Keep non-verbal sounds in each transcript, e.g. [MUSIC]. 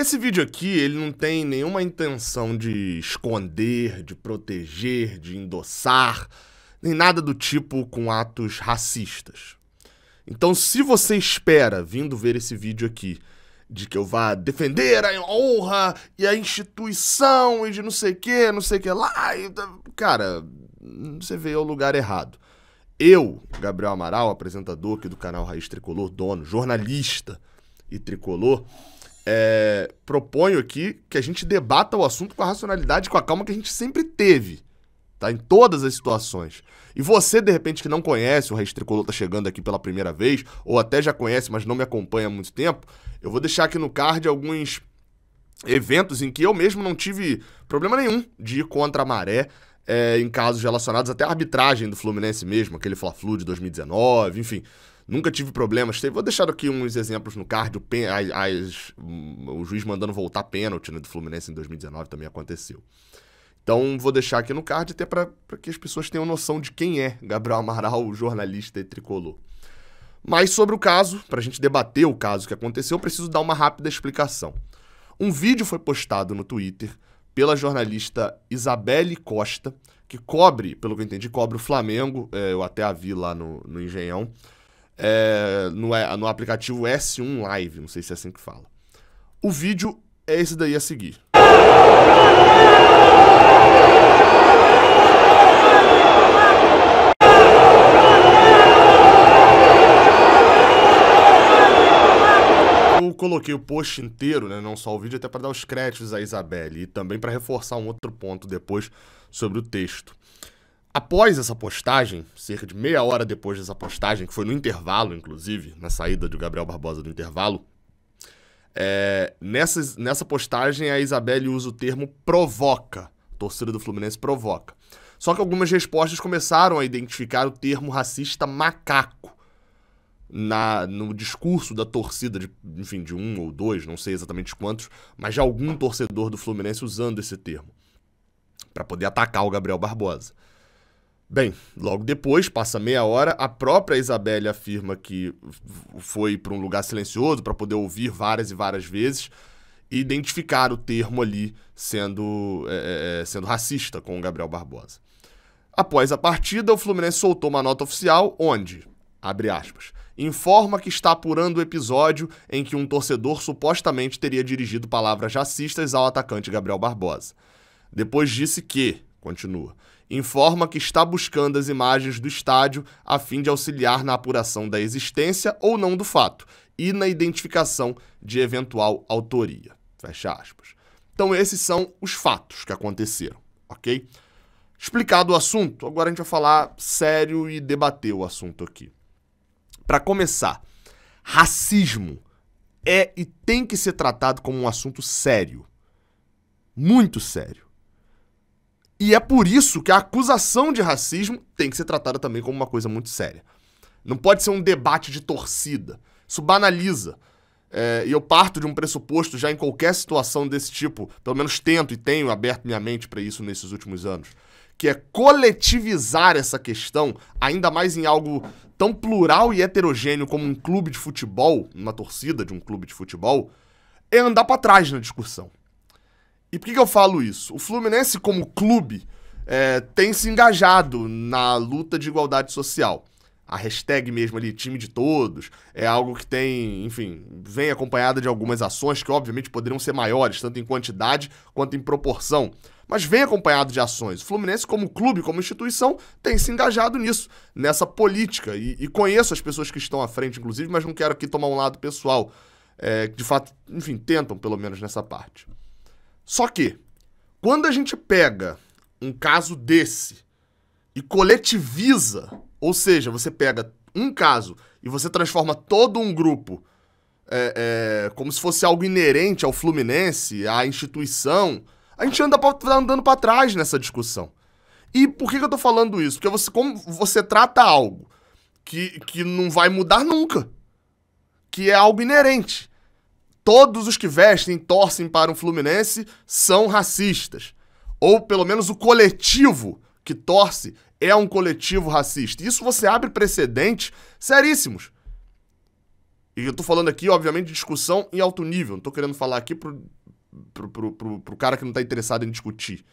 Esse vídeo aqui, ele não tem nenhuma intenção de esconder, de proteger, de endossar, nem nada do tipo com atos racistas. Então, se você espera, vindo ver esse vídeo aqui, de que eu vá defender a honra e a instituição e de não sei o que, não sei o que lá, cara, você veio ao lugar errado. Eu, Gabriel Amaral, apresentador aqui do canal Raiz Tricolor, dono, jornalista e tricolor, é, proponho aqui que a gente debata o assunto com a racionalidade e com a calma que a gente sempre teve, tá? Em todas as situações. E você, de repente, que não conhece, o Raiz Tricolor tá chegando aqui pela primeira vez, ou até já conhece, mas não me acompanha há muito tempo, eu vou deixar aqui no card alguns eventos em que eu mesmo não tive problema nenhum de ir contra a maré, é, em casos relacionados até à arbitragem do Fluminense mesmo, aquele Fla-Flu de 2019, enfim. Nunca tive problemas. Vou deixar aqui uns exemplos no card. O, pen, as, as, o juiz mandando voltar pênalti né, do Fluminense em 2019 também aconteceu. Então vou deixar aqui no card até para que as pessoas tenham noção de quem é Gabriel Amaral, jornalista e tricolor. Mas sobre o caso, para a gente debater o caso que aconteceu, eu preciso dar uma rápida explicação. Um vídeo foi postado no Twitter pela jornalista Isabelle Costa, que cobre, pelo que eu entendi, cobre o Flamengo, é, eu até a vi lá no, no Engenhão, é, no, é, no aplicativo S1 Live, não sei se é assim que fala. O vídeo é esse daí a seguir. Eu coloquei o post inteiro, né, não só o vídeo, até para dar os créditos à Isabelle e também para reforçar um outro ponto depois sobre o texto. Após essa postagem, cerca de meia hora depois dessa postagem, que foi no intervalo, inclusive, na saída do Gabriel Barbosa do intervalo, é, nessa, nessa postagem a Isabelle usa o termo provoca. A torcida do Fluminense provoca. Só que algumas respostas começaram a identificar o termo racista macaco na, no discurso da torcida, de, enfim, de um ou dois, não sei exatamente quantos, mas de algum torcedor do Fluminense usando esse termo para poder atacar o Gabriel Barbosa. Bem, logo depois, passa meia hora, a própria Isabelle afirma que foi para um lugar silencioso para poder ouvir várias e várias vezes e identificar o termo ali sendo, é, é, é, sendo racista com o Gabriel Barbosa. Após a partida, o Fluminense soltou uma nota oficial onde, abre aspas, informa que está apurando o episódio em que um torcedor supostamente teria dirigido palavras racistas ao atacante Gabriel Barbosa. Depois disse que, continua, informa que está buscando as imagens do estádio a fim de auxiliar na apuração da existência ou não do fato e na identificação de eventual autoria. Fecha aspas. Então, esses são os fatos que aconteceram, ok? Explicado o assunto, agora a gente vai falar sério e debater o assunto aqui. Para começar, racismo é e tem que ser tratado como um assunto sério. Muito sério. E é por isso que a acusação de racismo tem que ser tratada também como uma coisa muito séria. Não pode ser um debate de torcida. Isso banaliza. É, e eu parto de um pressuposto já em qualquer situação desse tipo, pelo menos tento e tenho aberto minha mente para isso nesses últimos anos, que é coletivizar essa questão, ainda mais em algo tão plural e heterogêneo como um clube de futebol, uma torcida de um clube de futebol, é andar para trás na discussão. E por que, que eu falo isso? O Fluminense, como clube, é, tem se engajado na luta de igualdade social. A hashtag mesmo ali, time de todos, é algo que tem, enfim, vem acompanhada de algumas ações que, obviamente, poderiam ser maiores, tanto em quantidade quanto em proporção. Mas vem acompanhado de ações. O Fluminense, como clube, como instituição, tem se engajado nisso, nessa política. E, e conheço as pessoas que estão à frente, inclusive, mas não quero aqui tomar um lado pessoal. É, de fato, enfim, tentam, pelo menos, nessa parte. Só que, quando a gente pega um caso desse e coletiviza, ou seja, você pega um caso e você transforma todo um grupo é, é, como se fosse algo inerente ao Fluminense, à instituição, a gente anda pra, tá andando para trás nessa discussão. E por que, que eu tô falando isso? Porque você, como você trata algo que, que não vai mudar nunca, que é algo inerente todos os que vestem e torcem para um Fluminense são racistas. Ou pelo menos o coletivo que torce é um coletivo racista. Isso você abre precedentes seríssimos. E eu tô falando aqui, obviamente, de discussão em alto nível. Não tô querendo falar aqui pro, pro, pro, pro, pro cara que não tá interessado em discutir.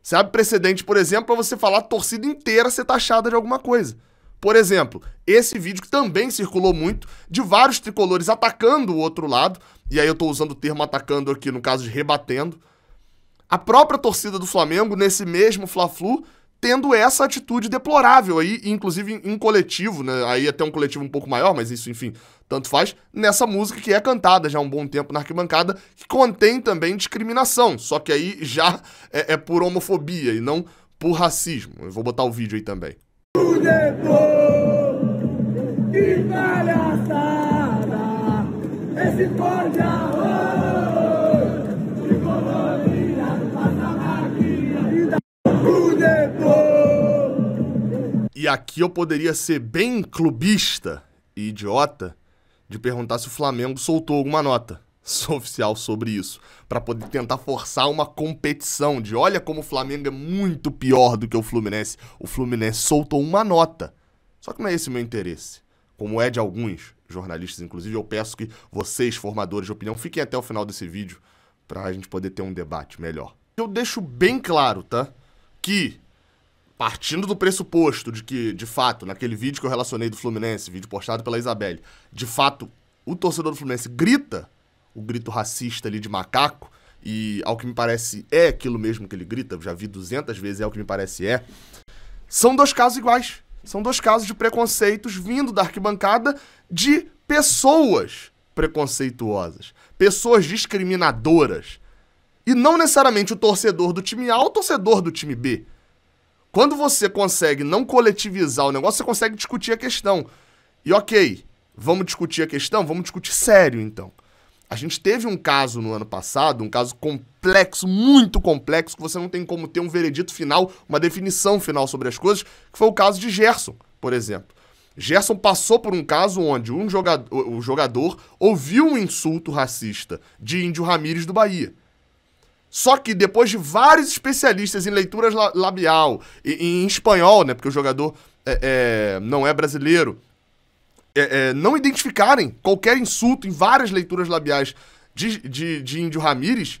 Você abre precedente, por exemplo, para você falar a torcida inteira ser taxada de alguma coisa. Por exemplo, esse vídeo que também circulou muito de vários tricolores atacando o outro lado, e aí eu estou usando o termo atacando aqui, no caso de rebatendo, a própria torcida do Flamengo, nesse mesmo Fla-Flu, tendo essa atitude deplorável aí, inclusive em, em coletivo, né? Aí até um coletivo um pouco maior, mas isso, enfim, tanto faz, nessa música que é cantada já há um bom tempo na arquibancada, que contém também discriminação, só que aí já [LAUGHS] é, é por homofobia e não por racismo. Eu vou botar o vídeo aí também. Itália! passa máquina e E aqui eu poderia ser bem clubista e idiota de perguntar se o Flamengo soltou alguma nota [LAUGHS] oficial sobre isso, para poder tentar forçar uma competição de olha como o Flamengo é muito pior do que o Fluminense. O Fluminense soltou uma nota. Só que não é esse o meu interesse, como é de alguns jornalistas, inclusive. Eu peço que vocês, formadores de opinião, fiquem até o final desse vídeo para a gente poder ter um debate melhor. Eu deixo bem claro, tá? Que partindo do pressuposto de que, de fato, naquele vídeo que eu relacionei do Fluminense, vídeo postado pela Isabelle, de fato, o torcedor do Fluminense grita o grito racista ali de macaco, e ao que me parece é aquilo mesmo que ele grita, eu já vi 200 vezes, é o que me parece é. São dois casos iguais. São dois casos de preconceitos vindo da arquibancada de pessoas preconceituosas, pessoas discriminadoras. E não necessariamente o torcedor do time A ou o torcedor do time B. Quando você consegue não coletivizar o negócio, você consegue discutir a questão. E ok, vamos discutir a questão? Vamos discutir sério então. A gente teve um caso no ano passado, um caso complexo, muito complexo, que você não tem como ter um veredito final, uma definição final sobre as coisas, que foi o caso de Gerson, por exemplo. Gerson passou por um caso onde um jogador, o jogador ouviu um insulto racista de Índio Ramírez do Bahia. Só que depois de vários especialistas em leituras labial, em, espanhol, né? Porque o jogador é, é, não é brasileiro, é, é, não identificarem qualquer insulto em várias leituras labiais de, de, de Índio Ramírez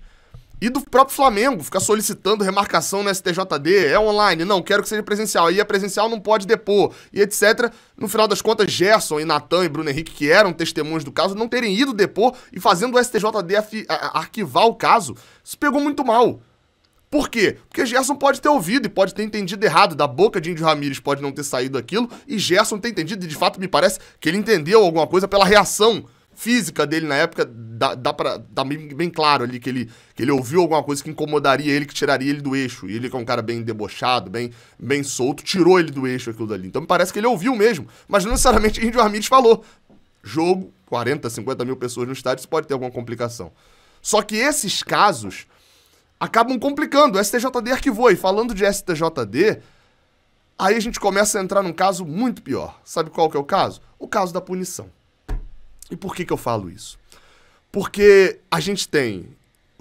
e do próprio Flamengo, ficar solicitando remarcação no STJD, é online, não, quero que seja presencial. Aí a presencial não pode depor, e etc. No final das contas, Gerson e Natan e Bruno Henrique, que eram testemunhos do caso, não terem ido depor e fazendo o STJD arquivar o caso, isso pegou muito mal. Por quê? Porque Gerson pode ter ouvido e pode ter entendido errado, da boca de Índio Ramírez pode não ter saído aquilo, e Gerson tem entendido, e de fato me parece que ele entendeu alguma coisa pela reação física dele na época, dá, dá pra. Dá bem, bem, claro ali que ele, que ele ouviu alguma coisa que incomodaria ele, que tiraria ele do eixo. E ele, que é um cara bem debochado, bem, bem solto, tirou ele do eixo aquilo dali. Então me parece que ele ouviu mesmo. Mas não necessariamente Índio Ramírez falou. Jogo, 40, 50 mil pessoas no estádio, isso pode ter alguma complicação. Só que esses casos acabam complicando. O STJD arquivou. E falando de STJD, aí a gente começa a entrar num caso muito pior. Sabe qual que é o caso? O caso da punição. E por que, que eu falo isso? Porque a gente tem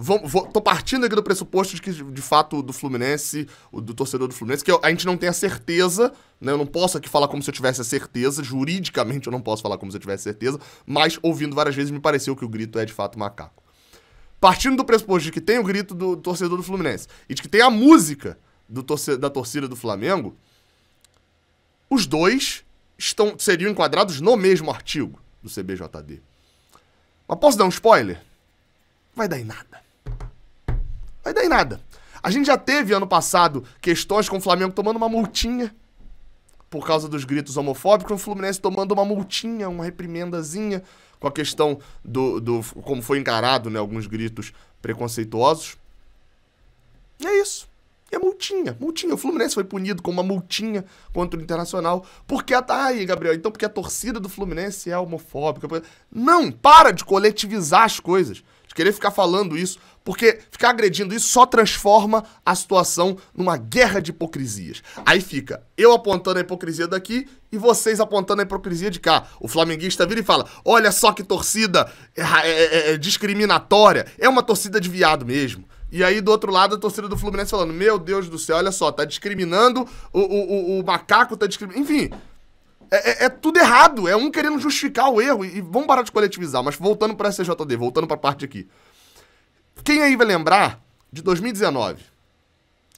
Vom, vou, tô partindo aqui do pressuposto de que, de fato, do Fluminense, do torcedor do Fluminense, que eu, a gente não tem a certeza, né? Eu não posso aqui falar como se eu tivesse a certeza, juridicamente eu não posso falar como se eu tivesse certeza, mas ouvindo várias vezes me pareceu que o grito é de fato macaco partindo do pressuposto de que tem o grito do torcedor do Fluminense e de que tem a música do torce, da torcida do Flamengo, os dois estão, seriam enquadrados no mesmo artigo do CBJD. Mas posso dar um spoiler? Vai dar em nada. Vai dar em nada. A gente já teve ano passado questões com o Flamengo tomando uma multinha por causa dos gritos homofóbicos, o Fluminense tomando uma multinha, uma reprimendazinha com a questão do, do como foi encarado, né, alguns gritos preconceituosos. E é isso. E é multinha, multinha. O Fluminense foi punido com uma multinha contra o Internacional. Porque a... aí, Gabriel, então porque a torcida do Fluminense é homofóbica. Não, para de coletivizar as coisas. Querer ficar falando isso, porque ficar agredindo isso só transforma a situação numa guerra de hipocrisias. Aí fica eu apontando a hipocrisia daqui e vocês apontando a hipocrisia de cá. O flamenguista vira e fala: olha só que torcida é, é, é discriminatória, é uma torcida de viado mesmo. E aí, do outro lado, a torcida do Fluminense falando: Meu Deus do céu, olha só, tá discriminando, o, o, o, o macaco tá discriminando. Enfim, é, é, é, tudo errado. É um querendo justificar o erro. E, e vamos parar de coletivizar. Mas voltando para a CJD, voltando para a parte aqui. Quem aí vai lembrar de 2019?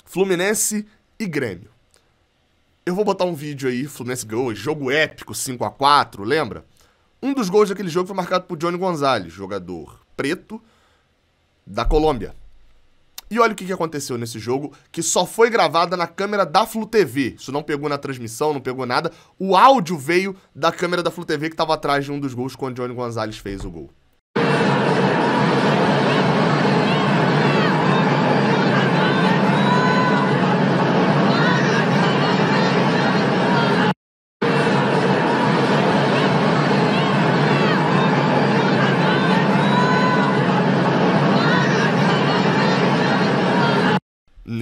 Fluminense e Grêmio. Eu vou botar um vídeo aí, Fluminense ganhou, jogo épico, 5 a 4 lembra? Um dos gols daquele jogo foi marcado por Johnny Gonzalez, jogador preto da Colômbia. E olha o que aconteceu nesse jogo, que só foi gravada na câmera da Flu TV. Isso não pegou na transmissão, não pegou nada. O áudio veio da câmera da Flu TV que estava atrás de um dos gols quando o Johnny Gonzalez fez o gol.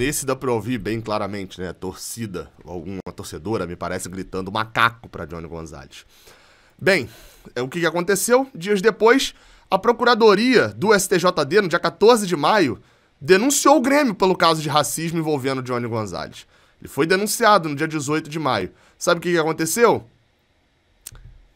nesse dá pra ouvir bem claramente, né? Torcida, alguma torcedora, me parece, gritando macaco para Johnny Gonzalez. Bem, é, o que aconteceu? Dias depois, a Procuradoria do STJD, no dia 14 de maio, denunciou o Grêmio pelo caso de racismo envolvendo Johnny Gonzalez. Ele foi denunciado no dia 18 de maio. Sabe o que aconteceu?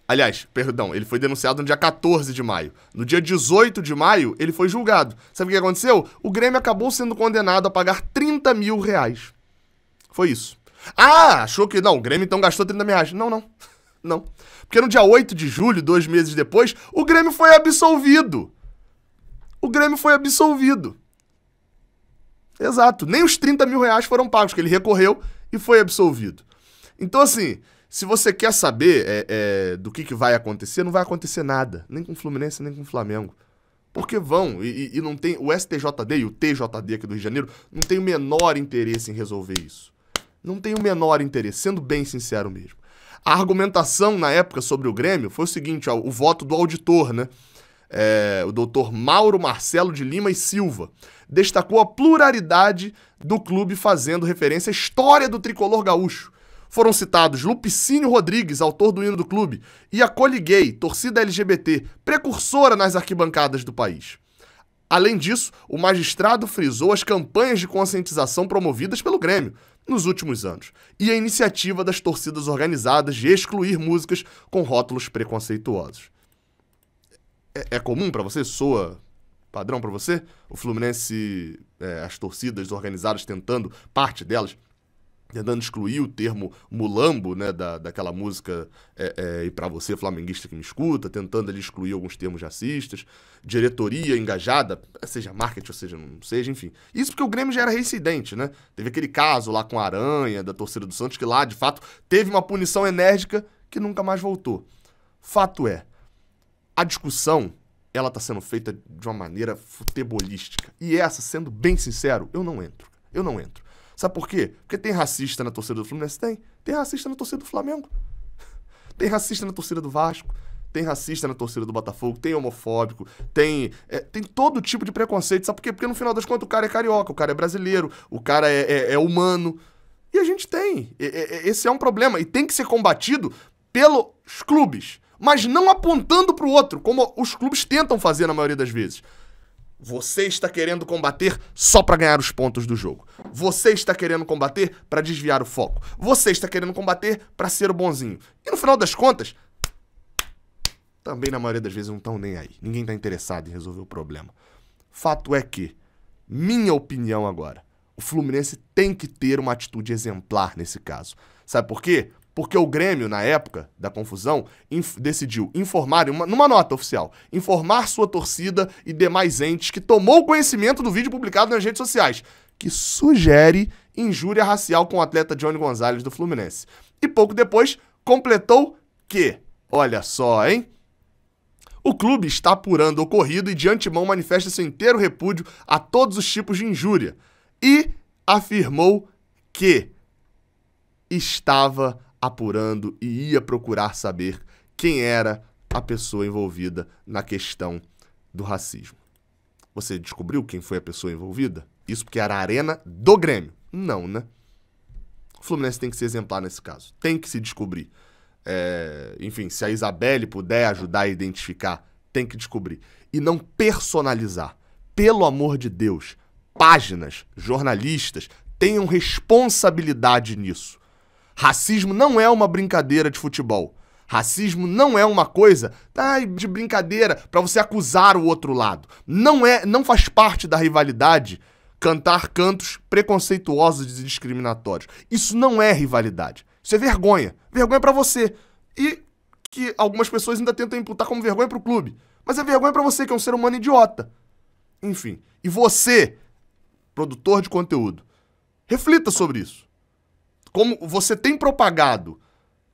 Aliás, perdão, ele foi denunciado no dia 14 de maio. No dia 18 de maio, ele foi julgado. Sabe o que aconteceu? O Grêmio acabou sendo condenado a pagar 30 mil reais. Foi isso. Ah, achou que. Não, o Grêmio então gastou 30 mil reais. Não, não. [LAUGHS] Não. Porque no dia 8 de julho, dois meses depois, o Grêmio foi absolvido. O Grêmio foi absolvido. Exato. Nem os 30 mil reais foram pagos, que ele recorreu e foi absolvido. Então, assim, se você quer saber é, é, do que, que vai acontecer, não vai acontecer nada. Nem com o Fluminense, nem com o Flamengo. Porque vão, e, e não tem. O STJD e o TJD aqui do Rio de Janeiro não tem o menor interesse em resolver isso. Não tem o menor interesse, sendo bem sincero mesmo. A argumentação na época sobre o Grêmio foi o seguinte: ó, o voto do auditor, né? É, o doutor Mauro Marcelo de Lima e Silva, destacou a pluralidade do clube fazendo referência à história do tricolor gaúcho foram citados Lupicínio Rodrigues, autor do hino do clube, e a Coliguei, torcida LGBT, precursora nas arquibancadas do país. Além disso, o magistrado frisou as campanhas de conscientização promovidas pelo Grêmio nos últimos anos e a iniciativa das torcidas organizadas de excluir músicas com rótulos preconceituosos. É, é comum para você? Soa padrão para você? O Fluminense, é, as torcidas organizadas tentando, parte delas, tentando excluir o termo mulambo, né, da, daquela música é, é, E para você, flamenguista que me escuta, tentando ali excluir alguns termos racistas, diretoria engajada, seja marketing ou seja não seja, enfim. Isso porque o Grêmio já era reincidente, né? Teve aquele caso lá com a Aranha, da torcida do Santos, que lá, de fato, teve uma punição enérgica que nunca mais voltou. Fato é, a discussão, ela tá sendo feita de uma maneira futebolística. E essa, sendo bem sincero, eu não entro. Eu não entro. Sabe por quê? Porque tem racista na torcida do Fluminense? Tem. Tem racista na torcida do Flamengo. [LAUGHS] Tem racista na torcida do Vasco. Tem racista na torcida do Botafogo. Tem homofóbico. Tem, é, tem todo tipo de preconceito. Sabe por quê? Porque no final das contas o cara é carioca, o cara é brasileiro, o cara é, é, é humano. E a gente tem. esse é um problema. E tem que ser combatido pelos clubes. Mas não apontando para o outro, como os clubes tentam fazer na maioria das vezes. Você está querendo combater só para ganhar os pontos do jogo. Você está querendo combater para desviar o foco. Você está querendo combater para ser o bonzinho. E no final das contas, também na maioria das vezes não estão nem aí. Ninguém está interessado em resolver o problema. Fato é que, minha opinião agora, o Fluminense tem que ter uma atitude exemplar nesse caso. Sabe por quê? Porque o Grêmio, na época da confusão, inf decidiu informar, uma, numa nota oficial, informar sua torcida e demais entes que tomou conhecimento do vídeo publicado nas redes sociais, que sugere injúria racial com o atleta Johnny Gonzalez do Fluminense. E pouco depois, completou que, olha só, hein? O clube está apurando o ocorrido e de antemão manifesta seu inteiro repúdio a todos os tipos de injúria. E afirmou que estava apurando e ia procurar saber quem era a pessoa envolvida na questão do racismo. Você descobriu quem foi a pessoa envolvida? Isso porque era a arena do Grêmio. Não, né? O Fluminense tem que ser exemplar nesse caso. Tem que se descobrir. É, enfim, se a Isabelle puder ajudar a identificar, tem que descobrir. E não personalizar. Pelo amor de Deus, páginas, jornalistas, tenham responsabilidade nisso. Racismo não é uma brincadeira de futebol. Racismo não é uma coisa tá, de brincadeira para você acusar o outro lado. Não é, não faz parte da rivalidade cantar cantos preconceituosos e discriminatórios. Isso não é rivalidade. Isso é vergonha. Vergonha para você. E que algumas pessoas ainda tentam imputar como vergonha para o clube. Mas é vergonha para você que é um ser humano idiota. Enfim, e você, produtor de conteúdo, reflita sobre isso como você tem propagado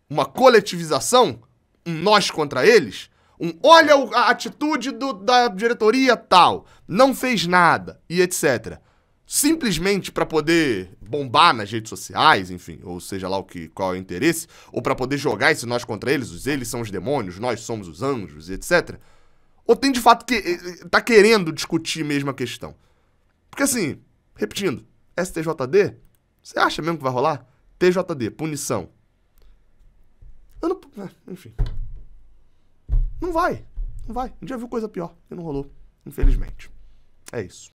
uma coletivização, um nós contra eles, um olha a atitude do, da diretoria tal, não fez nada e etc. Simplesmente para poder bombar nas redes sociais, enfim, ou seja lá o que qual é o interesse, ou para poder jogar esse nós contra eles, os eles são os demônios, nós somos os anjos, etc. Ou tem de fato que eh, eh, tá querendo discutir mesmo a questão. Porque assim, repetindo, STJD, você acha mesmo que vai rolar? TJD, punição. Eu não, é, enfim. Não vai. Não vai. gente dia viu coisa pior e não rolou, infelizmente. É isso.